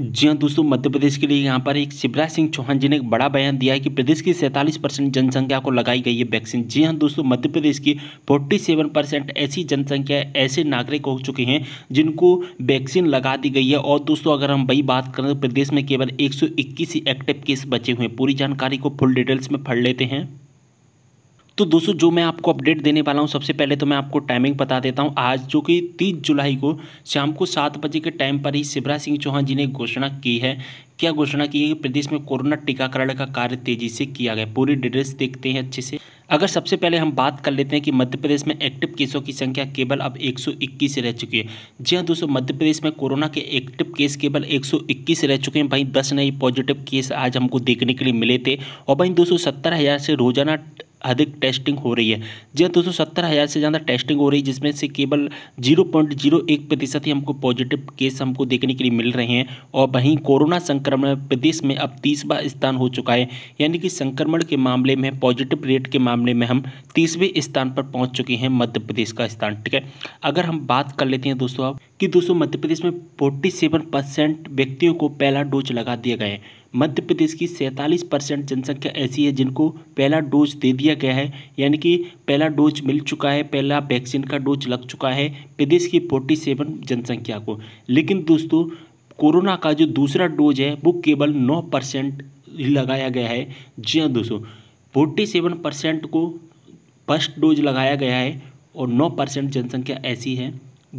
जी हाँ दोस्तों मध्य प्रदेश के लिए यहाँ पर एक शिवराज सिंह चौहान जी ने एक बड़ा बयान दिया है कि प्रदेश की सैंतालीस परसेंट जनसंख्या को लगाई गई है वैक्सीन जी हाँ दोस्तों मध्य प्रदेश की फोर्टी सेवन परसेंट ऐसी जनसंख्या ऐसे नागरिक हो चुके हैं जिनको वैक्सीन लगा दी गई है और दोस्तों अगर हम वही बात करें तो प्रदेश में केवल एक ही एक्टिव केस बचे हुए हैं पूरी जानकारी को फुल डिटेल्स में पढ़ लेते हैं तो दोस्तों जो मैं आपको अपडेट देने वाला हूँ सबसे पहले तो मैं आपको टाइमिंग बता देता हूँ आज जो कि तीस जुलाई को शाम को सात बजे के टाइम पर ही शिवराज सिंह चौहान जी ने घोषणा की है क्या घोषणा की है कि प्रदेश में कोरोना टीकाकरण का कार्य तेजी से किया गया पूरी डिटेल्स देखते हैं अच्छे से अगर सबसे पहले हम बात कर लेते हैं कि मध्य प्रदेश में एक्टिव केसों की संख्या केवल अब 121 रह चुकी है जी हाँ दोस्तों मध्य प्रदेश में कोरोना के एक्टिव केस केवल 121 रह चुके हैं भाई 10 नए पॉजिटिव केस आज हमको देखने के लिए मिले थे और भाई दो हज़ार से रोजाना अधिक टेस्टिंग हो रही है जी हाँ दोस्तों सत्तर हज़ार से ज़्यादा टेस्टिंग हो रही है जिसमें से केवल जीरो पॉइंट जीरो एक प्रतिशत ही हमको पॉजिटिव केस हमको देखने के लिए मिल रहे हैं और वहीं कोरोना संक्रमण संक्रमण प्रदेश में अब तीसवा स्थान हो चुका है यानी कि संक्रमण के मामले में पॉजिटिव रेट के मामले में हम तीसवें स्थान पर पहुंच चुके हैं मध्य प्रदेश का स्थान ठीक है अगर हम बात कर लेते हैं दोस्तों आप कि दोस्तों मध्य प्रदेश में फोर्टी सेवन परसेंट व्यक्तियों को पहला डोज लगा दिया गया है मध्य प्रदेश की सैंतालीस परसेंट जनसंख्या ऐसी है जिनको पहला डोज दे दिया गया है यानी कि पहला डोज मिल चुका है पहला वैक्सीन का डोज लग चुका है प्रदेश की फोर्टी सेवन जनसंख्या को लेकिन दोस्तों कोरोना का जो दूसरा डोज है वो केवल नौ परसेंट लगाया गया है जी हाँ दोस्तों फोर्टी सेवन परसेंट को फर्स्ट डोज लगाया गया है और नौ परसेंट जनसंख्या ऐसी है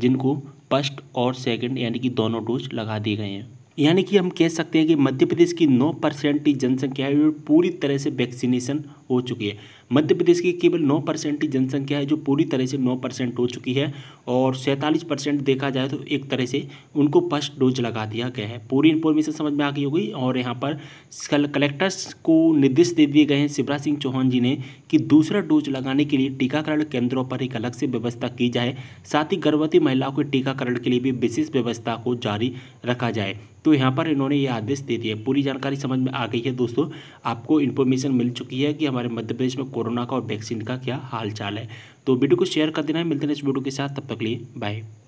जिनको फर्स्ट और सेकंड यानी कि दोनों डोज लगा दिए गए हैं यानी कि हम कह सकते हैं कि मध्य प्रदेश की 9 परसेंट की जनसंख्या है पूरी तरह से वैक्सीनेशन हो चुकी है मध्य प्रदेश की केवल 9 परसेंट की जनसंख्या है जो पूरी तरह से 9 परसेंट हो चुकी है और सैंतालीस परसेंट देखा जाए तो एक तरह से उनको फर्स्ट डोज लगा दिया गया है पूरी इन्फॉर्मेशन समझ में आ गई होगी और यहाँ पर कलेक्टर्स को निर्देश दे दिए गए हैं शिवराज सिंह चौहान जी ने कि दूसरा डोज लगाने के लिए टीकाकरण केंद्रों पर एक अलग से व्यवस्था की जाए साथ ही गर्भवती महिलाओं के टीकाकरण के लिए भी विशेष व्यवस्था को जारी रखा जाए तो यहाँ पर इन्होंने ये आदेश दे दिए पूरी जानकारी समझ में आ गई है दोस्तों आपको इन्फॉर्मेशन मिल चुकी है कि हमारे मध्य प्रदेश में कोरोना का और वैक्सीन का क्या हाल चाल है तो वीडियो को शेयर कर देना है मिलते हैं इस वीडियो के साथ तब तक लिए बाय